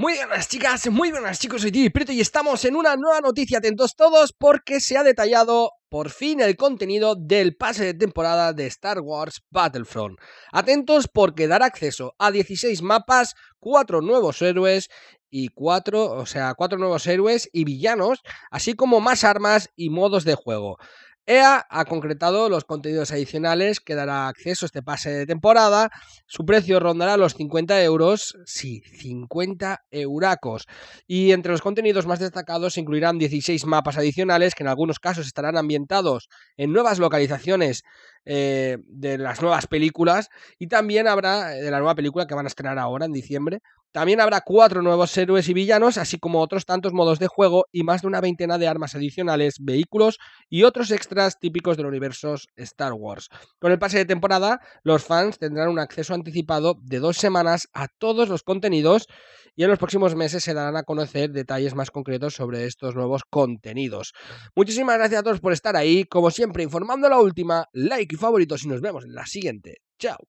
Muy buenas chicas, muy buenas chicos, soy Tío y estamos en una nueva noticia, atentos todos, porque se ha detallado por fin el contenido del pase de temporada de Star Wars Battlefront. Atentos porque dará acceso a 16 mapas, 4 nuevos héroes y 4, o sea, 4 nuevos héroes y villanos, así como más armas y modos de juego. EA ha concretado los contenidos adicionales que dará acceso a este pase de temporada. Su precio rondará los 50 euros, sí, 50 euracos. Y entre los contenidos más destacados se incluirán 16 mapas adicionales que en algunos casos estarán ambientados en nuevas localizaciones eh, de las nuevas películas y también habrá eh, de la nueva película que van a estrenar ahora en diciembre. También habrá cuatro nuevos héroes y villanos, así como otros tantos modos de juego y más de una veintena de armas adicionales, vehículos y otros extras típicos del universo Star Wars. Con el pase de temporada, los fans tendrán un acceso anticipado de dos semanas a todos los contenidos y en los próximos meses se darán a conocer detalles más concretos sobre estos nuevos contenidos. Muchísimas gracias a todos por estar ahí, como siempre informando la última, like favorito y nos vemos en la siguiente. Chao.